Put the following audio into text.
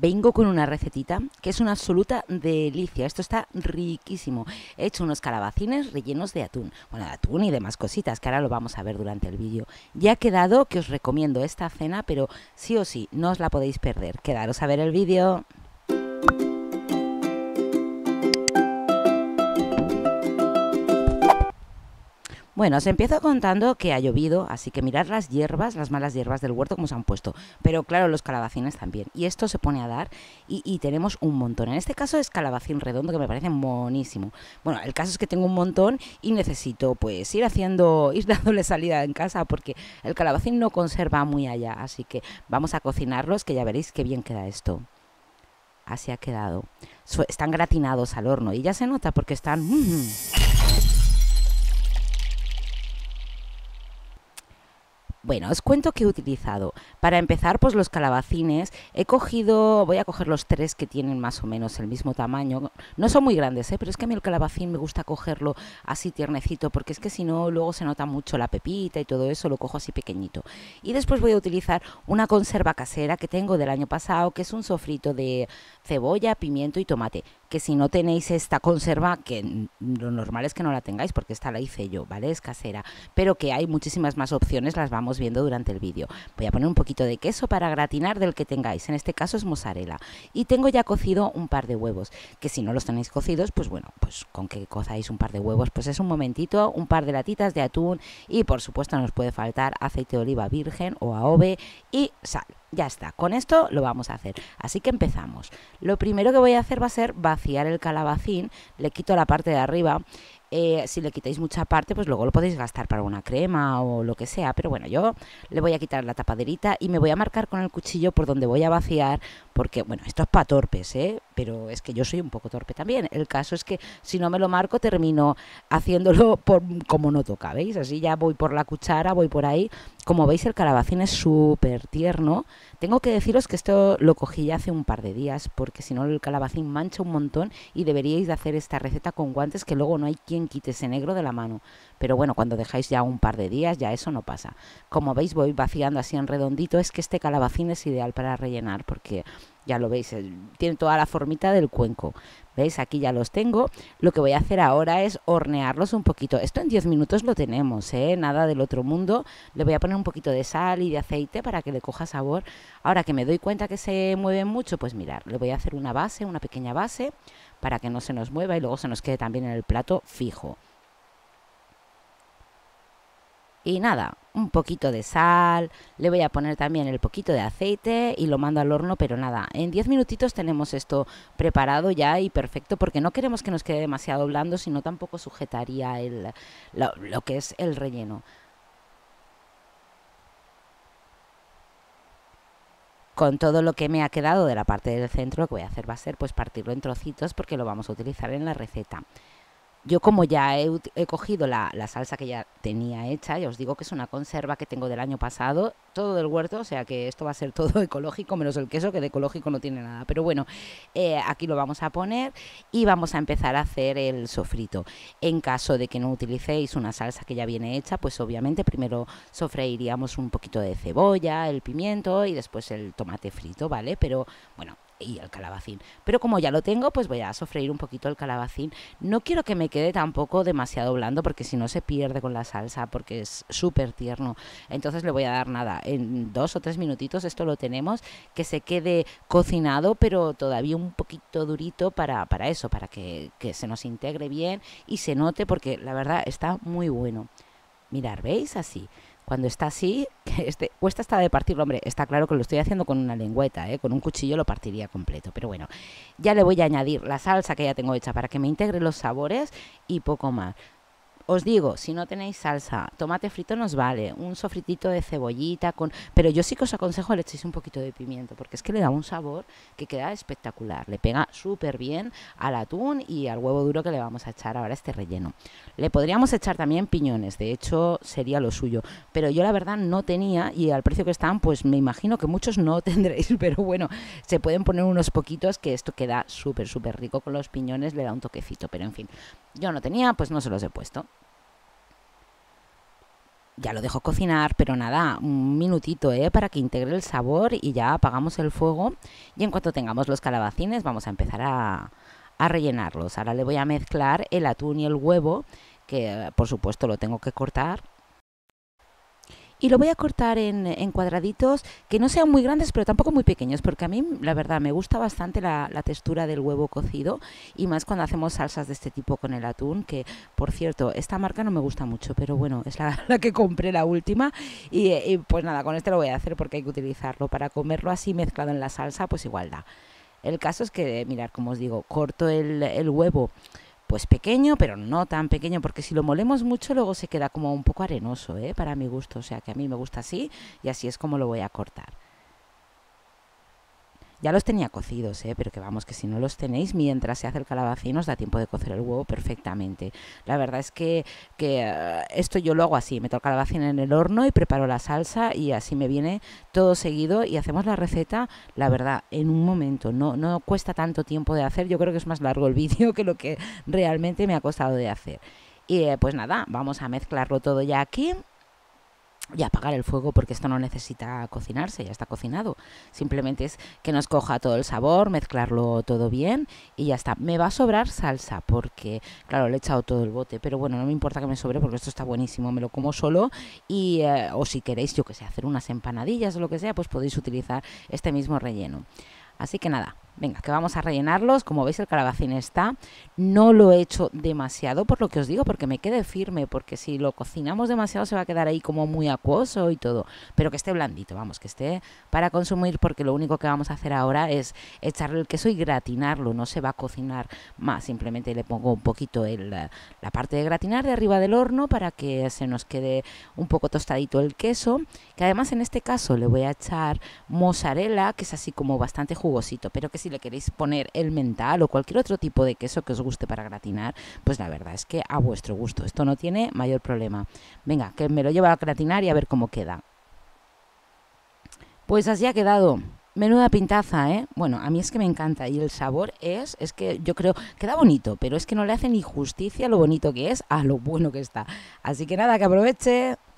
vengo con una recetita que es una absoluta delicia. Esto está riquísimo. He hecho unos calabacines rellenos de atún. Bueno, de atún y demás cositas que ahora lo vamos a ver durante el vídeo. Ya ha quedado que os recomiendo esta cena, pero sí o sí, no os la podéis perder. Quedaros a ver el vídeo. Bueno, os empiezo contando que ha llovido, así que mirad las hierbas, las malas hierbas del huerto como se han puesto. Pero claro, los calabacines también. Y esto se pone a dar y, tenemos un montón. En este caso es calabacín redondo que me parece monísimo. Bueno, el caso es que tengo un montón y necesito pues ir haciendo, ir dándole salida en casa porque el calabacín no conserva muy allá. Así que vamos a cocinarlos que ya veréis qué bien queda esto así ha quedado. están gratinados al horno y ya se nota porque están... Mm, mm. Bueno, os cuento que he utilizado. Para empezar, pues los calabacines. He cogido, voy a coger los tres que tienen más o menos el mismo tamaño. No son muy grandes, ¿eh? pero es que a mí el calabacín me gusta cogerlo así tiernecito, porque es que si no, luego se nota mucho la pepita y todo eso, lo cojo así pequeñito. Y después voy a utilizar una conserva casera que tengo del año pasado, que es un sofrito de cebolla, pimiento y tomate que si no tenéis esta conserva, que lo normal es que no la tengáis porque esta la hice yo, ¿vale? Es casera, pero que hay muchísimas más opciones, las vamos viendo durante el vídeo. Voy a poner un poquito de queso para gratinar del que tengáis, en este caso es mozzarella. Y tengo ya cocido un par de huevos, que si no los tenéis cocidos, pues bueno, pues con que cozáis un par de huevos, pues es un momentito, un par de latitas de atún y por supuesto nos puede faltar aceite de oliva virgen o aove y sal. Ya está, con esto lo vamos a hacer. Así que empezamos. Lo primero que voy a hacer va a ser vaciar el calabacín, le quito la parte de arriba. Eh, si le quitáis mucha parte, pues luego lo podéis gastar para una crema o lo que sea. Pero bueno, yo le voy a quitar la tapaderita y me voy a marcar con el cuchillo por donde voy a vaciar porque, bueno, esto es para torpes, ¿eh? pero es que yo soy un poco torpe también. El caso es que si no me lo marco, termino haciéndolo por, como no toca, ¿veis? Así ya voy por la cuchara, voy por ahí. Como veis, el calabacín es súper tierno. Tengo que deciros que esto lo cogí ya hace un par de días, porque si no el calabacín mancha un montón y deberíais de hacer esta receta con guantes que luego no hay quien quite ese negro de la mano. Pero bueno, cuando dejáis ya un par de días, ya eso no pasa. Como veis, voy vaciando así en redondito. Es que este calabacín es ideal para rellenar, porque ya lo veis, tiene toda la formita del cuenco. ¿Veis? Aquí ya los tengo. Lo que voy a hacer ahora es hornearlos un poquito. Esto en 10 minutos lo tenemos, ¿eh? Nada del otro mundo. Le voy a poner un poquito de sal y de aceite para que le coja sabor. Ahora que me doy cuenta que se mueven mucho, pues mirar, le voy a hacer una base, una pequeña base, para que no se nos mueva y luego se nos quede también en el plato fijo. Y nada, un poquito de sal, le voy a poner también el poquito de aceite y lo mando al horno, pero nada, en 10 minutitos tenemos esto preparado ya y perfecto porque no queremos que nos quede demasiado blando, sino tampoco sujetaría el, lo, lo que es el relleno. con todo lo que me ha quedado de la parte del centro, lo que voy a hacer va a ser pues partirlo en trocitos porque lo vamos a utilizar en la receta. Yo como ya he, cogido la, salsa que ya tenía hecha, ya os digo que es una conserva que tengo del año pasado, todo del huerto, o sea que esto va a ser todo ecológico, menos el queso, que de ecológico no tiene nada. Pero bueno, eh, aquí lo vamos a poner y vamos a empezar a hacer el sofrito. En caso de que no utilicéis una salsa que ya viene hecha, pues obviamente primero sofreiríamos un poquito de cebolla, el pimiento y después el tomate frito, ¿vale? Pero bueno, y el calabacín. Pero como ya lo tengo, pues voy a sofreír un poquito el calabacín. No quiero que me quede tampoco demasiado blando porque si no se pierde con la salsa porque es súper tierno. Entonces le voy a dar nada, en dos o tres minutitos esto lo tenemos, que se quede cocinado pero todavía un poquito durito para, para eso, para que, que se nos integre bien y se note porque la verdad está muy bueno. Mirar, ¿veis? Así cuando está así, este, cuesta hasta de partirlo. Hombre, está claro que lo estoy haciendo con una lengüeta, ¿eh? con un cuchillo lo partiría completo. Pero bueno, ya le voy a añadir la salsa que ya tengo hecha para que me integre los sabores y poco más os digo, si no tenéis salsa, tomate frito nos vale, un sofritito de cebollita con, pero yo sí que os aconsejo le echéis un poquito de pimiento, porque es que le da un sabor que queda espectacular, le pega súper bien al atún y al huevo duro que le vamos a echar ahora este relleno. Le podríamos echar también piñones, de hecho sería lo suyo, pero yo la verdad no tenía y al precio que están, pues me imagino que muchos no tendréis, pero bueno, se pueden poner unos poquitos que esto queda súper, súper rico con los piñones, le da un toquecito, pero en fin, yo no tenía, pues no se los he puesto ya lo dejo cocinar, pero nada, un minutito ¿eh? para que integre el sabor y ya apagamos el fuego. Y en cuanto tengamos los calabacines vamos a empezar a, a rellenarlos. Ahora le voy a mezclar el atún y el huevo, que por supuesto lo tengo que cortar y lo voy a cortar en, cuadraditos que no sean muy grandes pero tampoco muy pequeños porque a mí la verdad me gusta bastante la, textura del huevo cocido y más cuando hacemos salsas de este tipo con el atún que por cierto esta marca no me gusta mucho pero bueno es la, que compré la última y, pues nada con este lo voy a hacer porque hay que utilizarlo para comerlo así mezclado en la salsa pues igual da el caso es que, mirar, como os digo, corto el huevo es pues pequeño, pero no tan pequeño, porque si lo molemos mucho luego se queda como un poco arenoso, ¿eh? para mi gusto, o sea que a mí me gusta así y así es como lo voy a cortar. Ya los tenía cocidos, ¿eh? pero que vamos, que si no los tenéis, mientras se hace el calabacín os da tiempo de cocer el huevo perfectamente. La verdad es que, que eh, esto yo lo hago así, meto el calabacín en el horno y preparo la salsa y así me viene todo seguido y hacemos la receta, la verdad, en un momento. No, no cuesta tanto tiempo de hacer, yo creo que es más largo el vídeo que lo que realmente me ha costado de hacer. Y eh, pues nada, vamos a mezclarlo todo ya aquí y apagar el fuego porque esto no necesita cocinarse, ya está cocinado. Simplemente es que nos coja todo el sabor, mezclarlo todo bien y ya está. Me va a sobrar salsa porque, claro, le he echado todo el bote, pero bueno, no me importa que me sobre porque esto está buenísimo, me lo como solo y, eh, o si queréis, yo que sé, hacer unas empanadillas o lo que sea, pues podéis utilizar este mismo relleno. Así que nada, Venga, que vamos a rellenarlos. Como veis, el calabacín está. No lo he hecho demasiado, por lo que os digo, porque me quede firme, porque si lo cocinamos demasiado se va a quedar ahí como muy acuoso y todo. Pero que esté blandito, vamos, que esté para consumir, porque lo único que vamos a hacer ahora es echarle el queso y gratinarlo. No se va a cocinar más, simplemente le pongo un poquito la parte de gratinar de arriba del horno para que se nos quede un poco tostadito el queso. Que además en este caso le voy a echar mozzarella, que es así como bastante jugosito, pero que si le queréis poner el mental o cualquier otro tipo de queso que os guste para gratinar, pues la verdad es que a vuestro gusto. Esto no tiene mayor problema. Venga, que me lo llevo a gratinar y a ver cómo queda. Pues así ha quedado. Menuda pintaza, ¿eh? Bueno, a mí es que me encanta y el sabor es, es que yo creo, queda bonito, pero es que no le hace ni justicia lo bonito que es a lo bueno que está. Así que nada, que aproveche.